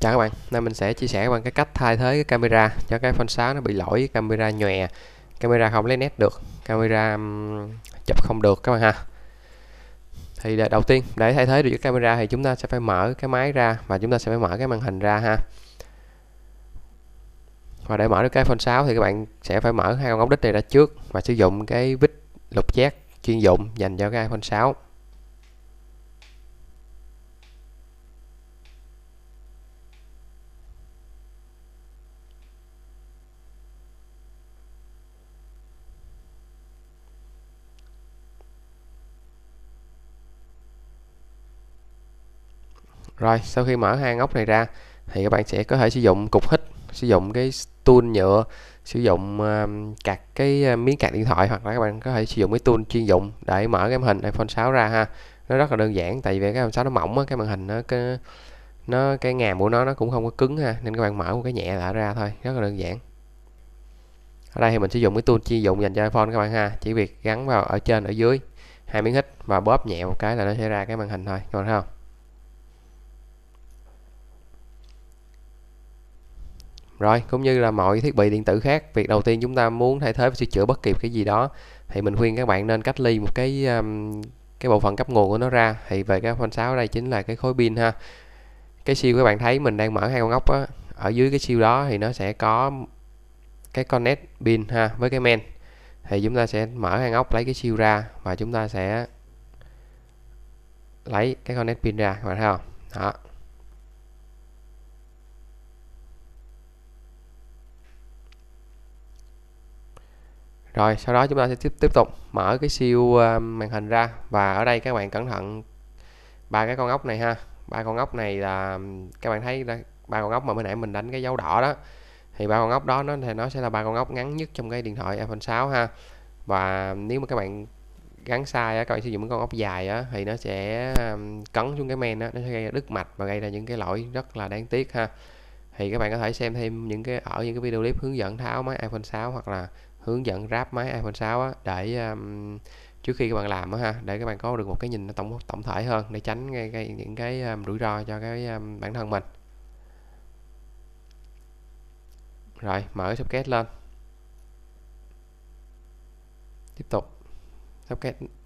chào các bạn nay mình sẽ chia sẻ các bạn cái cách thay thế cái camera cho cái phone 6 nó bị lỗi camera nhòe camera không lấy nét được camera chụp không được các bạn ha thì đầu tiên để thay thế được cái camera thì chúng ta sẽ phải mở cái máy ra và chúng ta sẽ phải mở cái màn hình ra ha và để mở được cái phone 6 thì các bạn sẽ phải mở hai con ống đích này ra trước và sử dụng cái vít lục giác chuyên dụng dành cho cái iPhone 6 rồi sau khi mở hai ngóc này ra thì các bạn sẽ có thể sử dụng cục hít sử dụng cái tool nhựa sử dụng um, cái ờ, miếng cạc điện thoại hoặc là các bạn có thể sử dụng cái tool chuyên dụng để mở cái màn hình iPhone 6 ra ha nó rất là đơn giản tại vì cái iPhone 6 nó mỏng á, cái màn hình nó cái, nó cái ngàm của nó nó cũng không có cứng ha nên các bạn mở một cái nhẹ là ra thôi rất là đơn giản ở đây thì mình sử dụng cái tool chuyên dụng dành cho iPhone các bạn ha chỉ việc gắn vào ở trên ở dưới hai miếng hít và bóp nhẹ một cái là nó sẽ ra cái màn hình thôi các bạn thấy không Rồi, cũng như là mọi thiết bị điện tử khác, việc đầu tiên chúng ta muốn thay thế và sửa chữa bất kỳ cái gì đó thì mình khuyên các bạn nên cách ly một cái um, cái bộ phận cấp nguồn của nó ra. Thì về cái phanh sáu đây chính là cái khối pin ha. Cái siêu các bạn thấy mình đang mở hai con ốc á, ở dưới cái siêu đó thì nó sẽ có cái connect pin ha với cái men. Thì chúng ta sẽ mở hai ốc lấy cái siêu ra và chúng ta sẽ lấy cái connect pin ra các bạn thấy không? Đó, rồi sau đó chúng ta sẽ tiếp tiếp tục mở cái siêu ờ, màn hình ra và ở đây các bạn cẩn thận ba cái con ốc này ha ba con ốc này là các bạn thấy ba con ốc mà mới nãy mình đánh cái dấu đỏ đó thì ba con ốc đó nó thì nó sẽ là ba con ốc ngắn nhất trong cái điện thoại iPhone 6 ha và nếu mà các bạn gắn sai á, các bạn sử dụng cái con ốc dài á, thì nó sẽ cấn xuống cái men á, nó sẽ gây đứt mạch và gây ra những cái lỗi rất là đáng tiếc ha thì các bạn có thể xem thêm những cái ở những cái video clip hướng dẫn tháo máy iPhone 6 hoặc là hướng dẫn ráp máy iPhone 6 á, để um, trước khi các bạn làm á ha để các bạn có được một cái nhìn tổng tổng thể hơn để tránh ngay cái, những cái um, rủi ro cho cái um, bản thân mình rồi mở socket lên tiếp tục socket